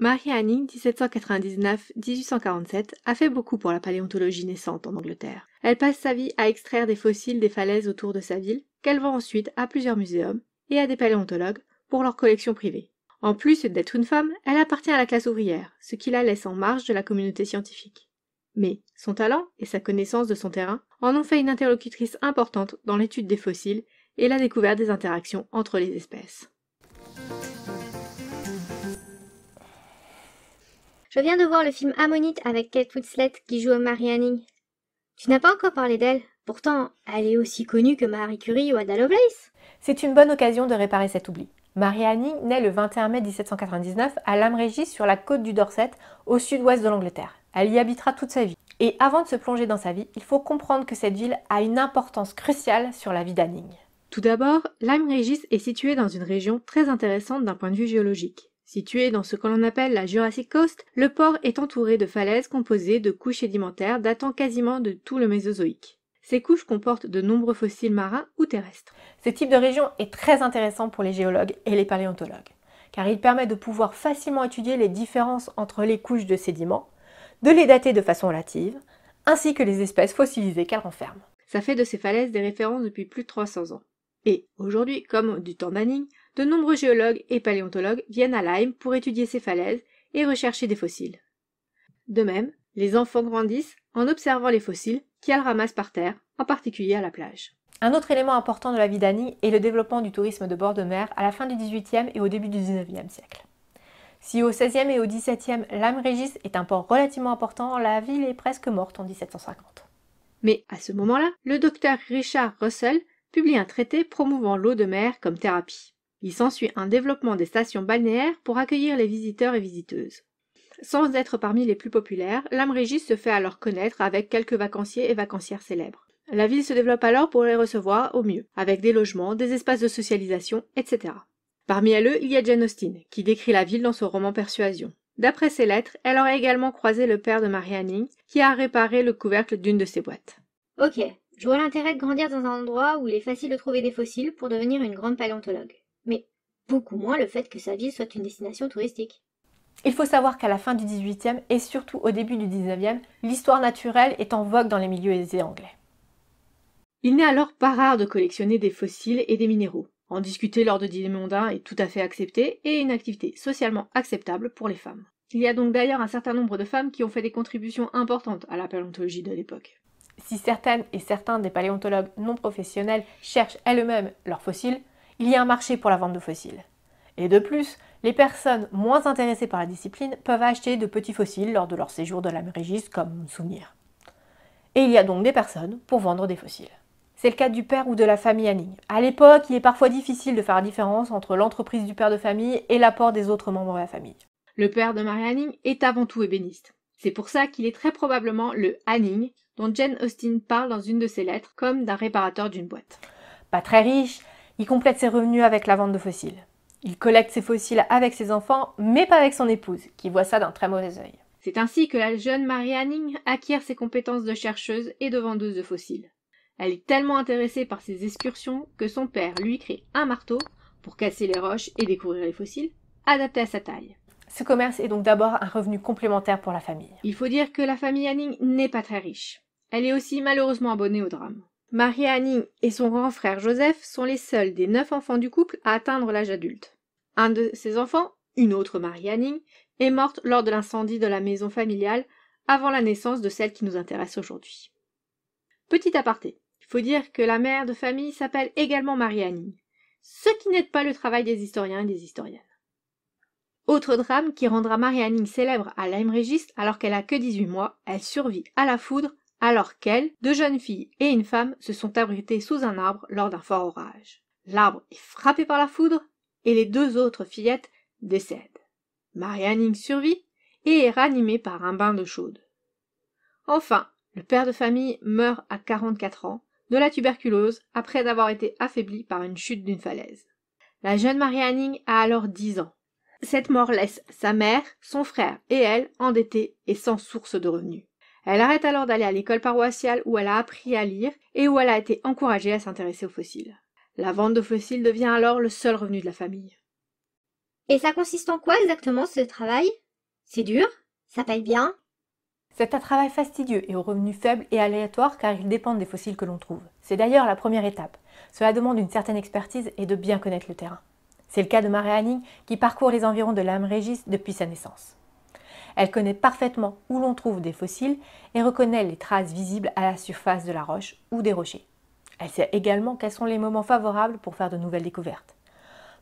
Marie Anning, 1799-1847, a fait beaucoup pour la paléontologie naissante en Angleterre. Elle passe sa vie à extraire des fossiles des falaises autour de sa ville, qu'elle vend ensuite à plusieurs muséums et à des paléontologues pour leur collection privées. En plus d'être une femme, elle appartient à la classe ouvrière, ce qui la laisse en marge de la communauté scientifique. Mais son talent et sa connaissance de son terrain en ont fait une interlocutrice importante dans l'étude des fossiles et la découverte des interactions entre les espèces. Je viens de voir le film Ammonite avec Kate Winslet qui joue marie Anning. Tu n'as pas encore parlé d'elle. Pourtant, elle est aussi connue que Marie Curie ou Ada Lovelace. C'est une bonne occasion de réparer cet oubli. Marie Anning naît le 21 mai 1799 à Regis sur la côte du Dorset, au sud-ouest de l'Angleterre. Elle y habitera toute sa vie. Et avant de se plonger dans sa vie, il faut comprendre que cette ville a une importance cruciale sur la vie d'Anning. Tout d'abord, Lyme Regis est située dans une région très intéressante d'un point de vue géologique. Situé dans ce que l'on appelle la Jurassic Coast, le port est entouré de falaises composées de couches sédimentaires datant quasiment de tout le Mésozoïque. Ces couches comportent de nombreux fossiles marins ou terrestres. Ce type de région est très intéressant pour les géologues et les paléontologues, car il permet de pouvoir facilement étudier les différences entre les couches de sédiments, de les dater de façon relative, ainsi que les espèces fossilisées qu'elles renferment. Ça fait de ces falaises des références depuis plus de 300 ans. Et aujourd'hui, comme du temps d'Anning, de nombreux géologues et paléontologues viennent à Lyme pour étudier ces falaises et rechercher des fossiles. De même, les enfants grandissent en observant les fossiles qu'ils ramassent par terre, en particulier à la plage. Un autre élément important de la vie d'Annie est le développement du tourisme de bord de mer à la fin du XVIIIe et au début du XIXe siècle. Si au XVIe et au XVIIe, Lyme Régis est un port relativement important, la ville est presque morte en 1750. Mais à ce moment-là, le docteur Richard Russell publie un traité promouvant l'eau de mer comme thérapie. Il s'ensuit un développement des stations balnéaires pour accueillir les visiteurs et visiteuses. Sans être parmi les plus populaires, l'âme l'Amrégis se fait alors connaître avec quelques vacanciers et vacancières célèbres. La ville se développe alors pour les recevoir au mieux, avec des logements, des espaces de socialisation, etc. Parmi elles, il y a Jane Austen, qui décrit la ville dans son roman Persuasion. D'après ses lettres, elle aurait également croisé le père de Marianne, qui a réparé le couvercle d'une de ses boîtes. Ok, je vois l'intérêt de grandir dans un endroit où il est facile de trouver des fossiles pour devenir une grande paléontologue beaucoup moins le fait que sa ville soit une destination touristique. Il faut savoir qu'à la fin du 18e et surtout au début du 19e, l'histoire naturelle est en vogue dans les milieux aisés anglais. Il n'est alors pas rare de collectionner des fossiles et des minéraux. En discuter lors de dîners mondains est tout à fait accepté et une activité socialement acceptable pour les femmes. Il y a donc d'ailleurs un certain nombre de femmes qui ont fait des contributions importantes à la paléontologie de l'époque. Si certaines et certains des paléontologues non professionnels cherchent elles-mêmes leurs fossiles, il y a un marché pour la vente de fossiles. Et de plus, les personnes moins intéressées par la discipline peuvent acheter de petits fossiles lors de leur séjour de la Mérigis comme souvenir. Et il y a donc des personnes pour vendre des fossiles. C'est le cas du père ou de la famille Anning. À l'époque, il est parfois difficile de faire la différence entre l'entreprise du père de famille et l'apport des autres membres de la famille. Le père de Marie Anning est avant tout ébéniste. C'est pour ça qu'il est très probablement le Anning dont Jane Austen parle dans une de ses lettres comme d'un réparateur d'une boîte. Pas très riche, il complète ses revenus avec la vente de fossiles. Il collecte ses fossiles avec ses enfants, mais pas avec son épouse, qui voit ça d'un très mauvais œil. C'est ainsi que la jeune Marie-Anning acquiert ses compétences de chercheuse et de vendeuse de fossiles. Elle est tellement intéressée par ses excursions que son père lui crée un marteau pour casser les roches et découvrir les fossiles, adapté à sa taille. Ce commerce est donc d'abord un revenu complémentaire pour la famille. Il faut dire que la famille Anning n'est pas très riche. Elle est aussi malheureusement abonnée au drame. Marie-Anning et son grand frère Joseph sont les seuls des neuf enfants du couple à atteindre l'âge adulte. Un de ses enfants, une autre Marie-Anning, est morte lors de l'incendie de la maison familiale avant la naissance de celle qui nous intéresse aujourd'hui. Petit aparté, il faut dire que la mère de famille s'appelle également Marie-Anning, ce qui n'aide pas le travail des historiens et des historiennes. Autre drame qui rendra Marie-Anning célèbre à régiste alors qu'elle a que 18 mois, elle survit à la foudre alors qu'elle, deux jeunes filles et une femme, se sont abritées sous un arbre lors d'un fort orage. L'arbre est frappé par la foudre et les deux autres fillettes décèdent. Marie-Anning survit et est ranimée par un bain de chaude. Enfin, le père de famille meurt à 44 ans de la tuberculose après avoir été affaibli par une chute d'une falaise. La jeune Marie Anning a alors 10 ans. Cette mort laisse sa mère, son frère et elle endettés et sans source de revenus. Elle arrête alors d'aller à l'école paroissiale où elle a appris à lire et où elle a été encouragée à s'intéresser aux fossiles. La vente de fossiles devient alors le seul revenu de la famille. Et ça consiste en quoi exactement ce travail C'est dur Ça paye bien c'est un travail fastidieux et aux revenus faibles et aléatoires car ils dépendent des fossiles que l'on trouve. C'est d'ailleurs la première étape. Cela demande une certaine expertise et de bien connaître le terrain. C'est le cas de Marie Anning qui parcourt les environs de l'âme depuis sa naissance. Elle connaît parfaitement où l'on trouve des fossiles et reconnaît les traces visibles à la surface de la roche ou des rochers. Elle sait également quels sont les moments favorables pour faire de nouvelles découvertes.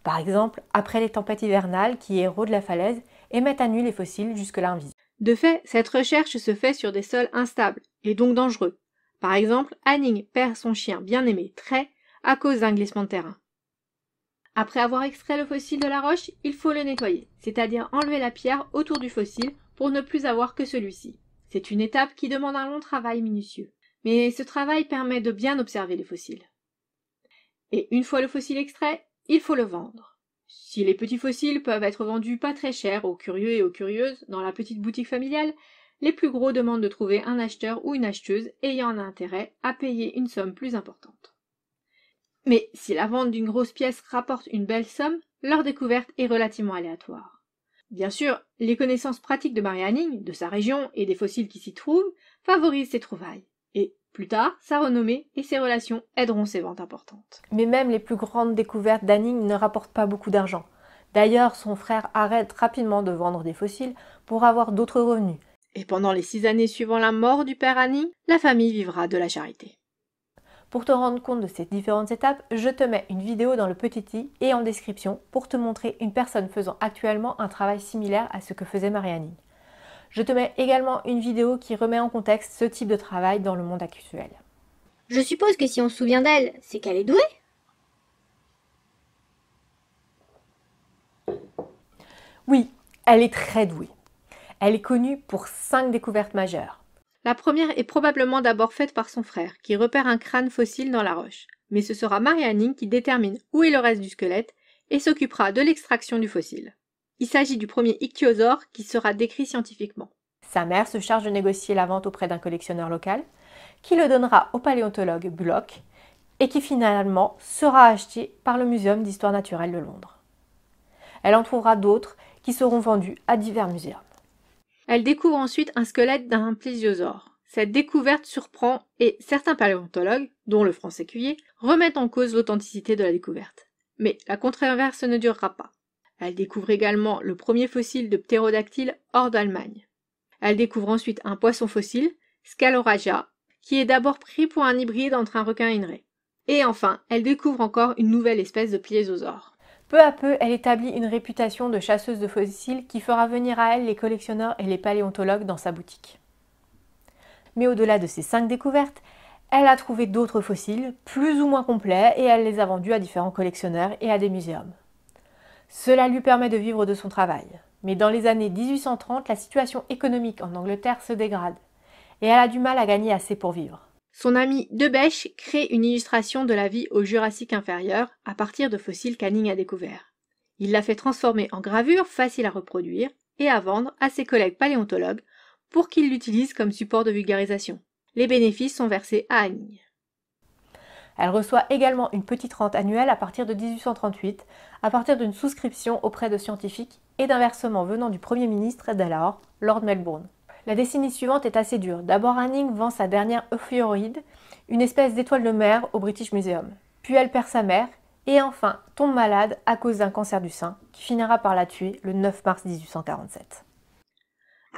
Par exemple, après les tempêtes hivernales qui érodent la falaise et mettent à nu les fossiles jusque-là invisibles. De fait, cette recherche se fait sur des sols instables et donc dangereux. Par exemple, Anning perd son chien bien-aimé Trait à cause d'un glissement de terrain. Après avoir extrait le fossile de la roche, il faut le nettoyer, c'est-à-dire enlever la pierre autour du fossile pour ne plus avoir que celui-ci. C'est une étape qui demande un long travail minutieux. Mais ce travail permet de bien observer les fossiles. Et une fois le fossile extrait, il faut le vendre. Si les petits fossiles peuvent être vendus pas très cher aux curieux et aux curieuses dans la petite boutique familiale, les plus gros demandent de trouver un acheteur ou une acheteuse ayant un intérêt à payer une somme plus importante. Mais si la vente d'une grosse pièce rapporte une belle somme, leur découverte est relativement aléatoire. Bien sûr, les connaissances pratiques de Marie-Anning, de sa région et des fossiles qui s'y trouvent favorisent ses trouvailles. Et plus tard, sa renommée et ses relations aideront ses ventes importantes. Mais même les plus grandes découvertes d'Anning ne rapportent pas beaucoup d'argent. D'ailleurs, son frère arrête rapidement de vendre des fossiles pour avoir d'autres revenus. Et pendant les six années suivant la mort du père Anning, la famille vivra de la charité. Pour te rendre compte de ces différentes étapes, je te mets une vidéo dans le petit i et en description pour te montrer une personne faisant actuellement un travail similaire à ce que faisait Marianne. Je te mets également une vidéo qui remet en contexte ce type de travail dans le monde actuel. Je suppose que si on se souvient d'elle, c'est qu'elle est douée Oui, elle est très douée. Elle est connue pour 5 découvertes majeures. La première est probablement d'abord faite par son frère, qui repère un crâne fossile dans la roche. Mais ce sera Marianne qui détermine où est le reste du squelette et s'occupera de l'extraction du fossile. Il s'agit du premier ichthyosaure qui sera décrit scientifiquement. Sa mère se charge de négocier la vente auprès d'un collectionneur local, qui le donnera au paléontologue Bullock, et qui finalement sera acheté par le Muséum d'histoire naturelle de Londres. Elle en trouvera d'autres qui seront vendus à divers musées. Elle découvre ensuite un squelette d'un plésiosaure. Cette découverte surprend et certains paléontologues, dont le français Cuvier, remettent en cause l'authenticité de la découverte. Mais la controverse ne durera pas. Elle découvre également le premier fossile de ptérodactyle hors d'Allemagne. Elle découvre ensuite un poisson fossile, Scaloragia, qui est d'abord pris pour un hybride entre un requin et une raie. Et enfin, elle découvre encore une nouvelle espèce de plésiosaure. Peu à peu, elle établit une réputation de chasseuse de fossiles qui fera venir à elle les collectionneurs et les paléontologues dans sa boutique. Mais au-delà de ces cinq découvertes, elle a trouvé d'autres fossiles, plus ou moins complets, et elle les a vendus à différents collectionneurs et à des muséums. Cela lui permet de vivre de son travail. Mais dans les années 1830, la situation économique en Angleterre se dégrade, et elle a du mal à gagner assez pour vivre. Son ami Debèche crée une illustration de la vie au Jurassique inférieur à partir de fossiles qu'Anning a découverts. Il la fait transformer en gravure facile à reproduire et à vendre à ses collègues paléontologues pour qu'ils l'utilisent comme support de vulgarisation. Les bénéfices sont versés à Anning. Elle reçoit également une petite rente annuelle à partir de 1838, à partir d'une souscription auprès de scientifiques et d'un versement venant du Premier ministre d'alors, Lord Melbourne. La décennie suivante est assez dure. D'abord, Anning vend sa dernière ophioroïde, une espèce d'étoile de mer, au British Museum. Puis elle perd sa mère, et enfin tombe malade à cause d'un cancer du sein, qui finira par la tuer le 9 mars 1847.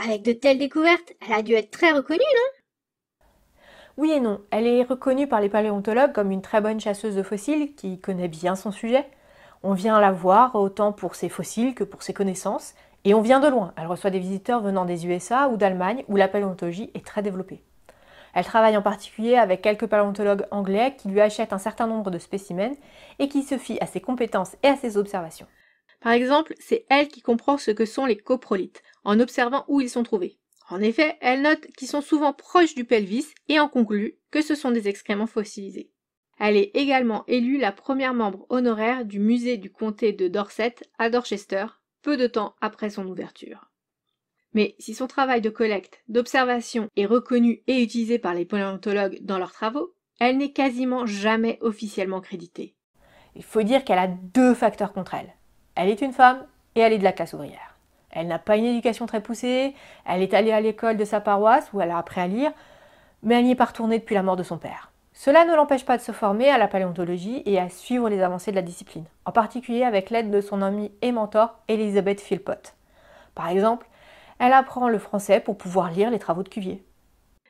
Avec de telles découvertes, elle a dû être très reconnue, non Oui et non. Elle est reconnue par les paléontologues comme une très bonne chasseuse de fossiles qui connaît bien son sujet. On vient la voir autant pour ses fossiles que pour ses connaissances, et on vient de loin. Elle reçoit des visiteurs venant des USA ou d'Allemagne où la paléontologie est très développée. Elle travaille en particulier avec quelques paléontologues anglais qui lui achètent un certain nombre de spécimens et qui se fient à ses compétences et à ses observations. Par exemple, c'est elle qui comprend ce que sont les coprolites en observant où ils sont trouvés. En effet, elle note qu'ils sont souvent proches du pelvis et en conclut que ce sont des excréments fossilisés. Elle est également élue la première membre honoraire du musée du comté de Dorset à Dorchester peu de temps après son ouverture. Mais si son travail de collecte, d'observation est reconnu et utilisé par les paléontologues dans leurs travaux, elle n'est quasiment jamais officiellement créditée. Il faut dire qu'elle a deux facteurs contre elle. Elle est une femme et elle est de la classe ouvrière. Elle n'a pas une éducation très poussée, elle est allée à l'école de sa paroisse où elle a appris à lire, mais elle n'y est pas retournée depuis la mort de son père. Cela ne l'empêche pas de se former à la paléontologie et à suivre les avancées de la discipline, en particulier avec l'aide de son amie et mentor Elisabeth Philpott. Par exemple, elle apprend le français pour pouvoir lire les travaux de Cuvier.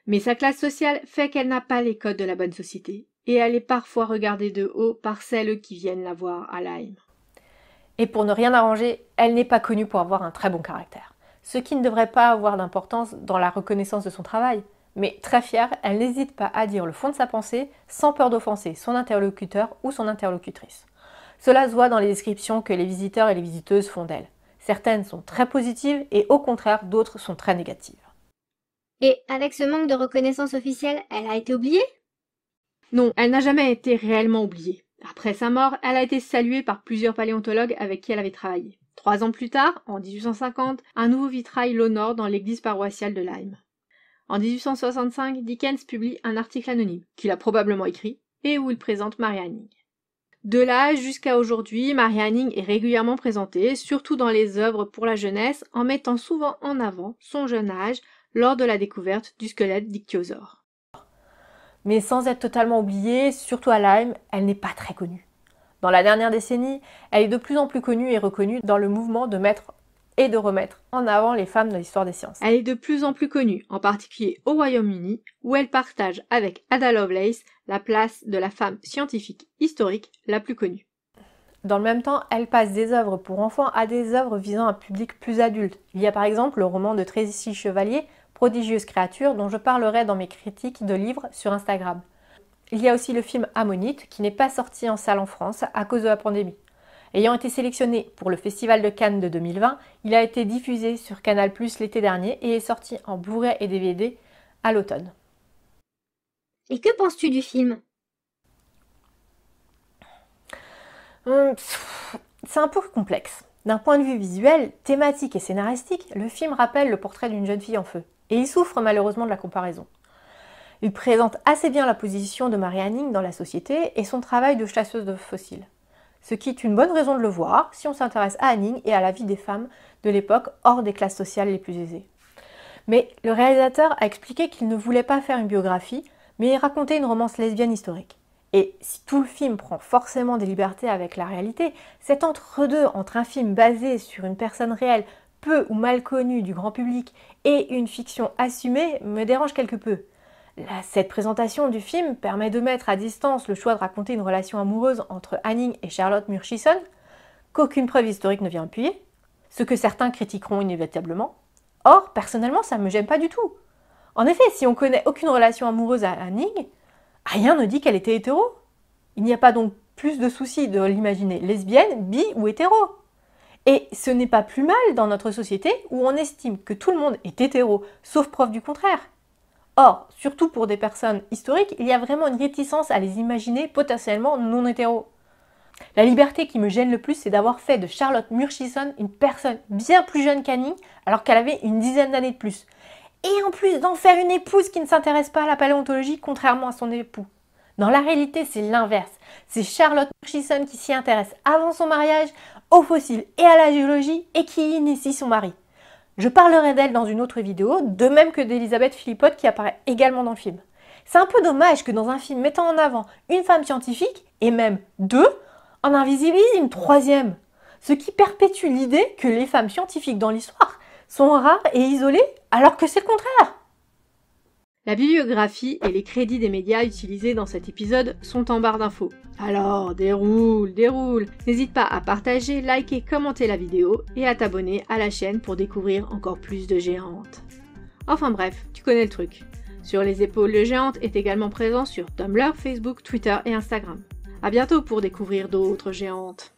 Mais sa classe sociale fait qu'elle n'a pas les codes de la bonne société, et elle est parfois regardée de haut par celles qui viennent la voir à Lyme. Et pour ne rien arranger, elle n'est pas connue pour avoir un très bon caractère, ce qui ne devrait pas avoir d'importance dans la reconnaissance de son travail mais très fière, elle n'hésite pas à dire le fond de sa pensée sans peur d'offenser son interlocuteur ou son interlocutrice. Cela se voit dans les descriptions que les visiteurs et les visiteuses font d'elle. Certaines sont très positives et au contraire d'autres sont très négatives. Et avec ce manque de reconnaissance officielle, elle a été oubliée Non, elle n'a jamais été réellement oubliée. Après sa mort, elle a été saluée par plusieurs paléontologues avec qui elle avait travaillé. Trois ans plus tard, en 1850, un nouveau vitrail l'honore dans l'église paroissiale de Lyme. En 1865, Dickens publie un article anonyme, qu'il a probablement écrit, et où il présente Marie De là jusqu'à aujourd'hui, Marie est régulièrement présentée, surtout dans les œuvres pour la jeunesse, en mettant souvent en avant son jeune âge lors de la découverte du squelette d'ichthyosaure. Mais sans être totalement oubliée, surtout à Lyme, elle n'est pas très connue. Dans la dernière décennie, elle est de plus en plus connue et reconnue dans le mouvement de mettre et de remettre en avant les femmes dans l'histoire des sciences. Elle est de plus en plus connue, en particulier au Royaume-Uni, où elle partage avec Ada Lovelace la place de la femme scientifique historique la plus connue. Dans le même temps, elle passe des œuvres pour enfants à des œuvres visant un public plus adulte. Il y a par exemple le roman de Tracy Chevalier, Prodigieuse créature, dont je parlerai dans mes critiques de livres sur Instagram. Il y a aussi le film Ammonite, qui n'est pas sorti en salle en France à cause de la pandémie. Ayant été sélectionné pour le Festival de Cannes de 2020, il a été diffusé sur Canal l'été dernier et est sorti en blu et DVD à l'automne. Et que penses-tu du film hum, C'est un peu complexe. D'un point de vue visuel, thématique et scénaristique, le film rappelle le portrait d'une jeune fille en feu, et il souffre malheureusement de la comparaison. Il présente assez bien la position de Marie-Anning dans la société et son travail de chasseuse de fossiles ce qui est une bonne raison de le voir si on s'intéresse à Anning et à la vie des femmes de l'époque hors des classes sociales les plus aisées. Mais le réalisateur a expliqué qu'il ne voulait pas faire une biographie, mais raconter une romance lesbienne historique. Et si tout le film prend forcément des libertés avec la réalité, cet entre-deux entre un film basé sur une personne réelle peu ou mal connue du grand public et une fiction assumée me dérange quelque peu cette présentation du film permet de mettre à distance le choix de raconter une relation amoureuse entre Anning et Charlotte Murchison, qu'aucune preuve historique ne vient appuyer, ce que certains critiqueront inévitablement. Or, personnellement, ça ne me gêne pas du tout. En effet, si on connaît aucune relation amoureuse à Hanning, rien ne dit qu'elle était hétéro. Il n'y a pas donc plus de soucis de l'imaginer lesbienne, bi ou hétéro. Et ce n'est pas plus mal dans notre société où on estime que tout le monde est hétéro, sauf preuve du contraire. Or, surtout pour des personnes historiques, il y a vraiment une réticence à les imaginer potentiellement non hétéros. La liberté qui me gêne le plus, c'est d'avoir fait de Charlotte Murchison une personne bien plus jeune qu'Annie, alors qu'elle avait une dizaine d'années de plus. Et en plus d'en faire une épouse qui ne s'intéresse pas à la paléontologie, contrairement à son époux. Dans la réalité, c'est l'inverse. C'est Charlotte Murchison qui s'y intéresse avant son mariage, aux fossiles et à la géologie, et qui initie son mari. Je parlerai d'elle dans une autre vidéo, de même que d'Elisabeth Philippot qui apparaît également dans le film. C'est un peu dommage que dans un film mettant en avant une femme scientifique, et même deux, en invisibilise une troisième. Ce qui perpétue l'idée que les femmes scientifiques dans l'histoire sont rares et isolées, alors que c'est le contraire. La bibliographie et les crédits des médias utilisés dans cet épisode sont en barre d'infos. Alors, déroule, déroule N'hésite pas à partager, liker, commenter la vidéo et à t'abonner à la chaîne pour découvrir encore plus de géantes. Enfin bref, tu connais le truc. Sur les épaules de géantes est également présent sur Tumblr, Facebook, Twitter et Instagram. A bientôt pour découvrir d'autres géantes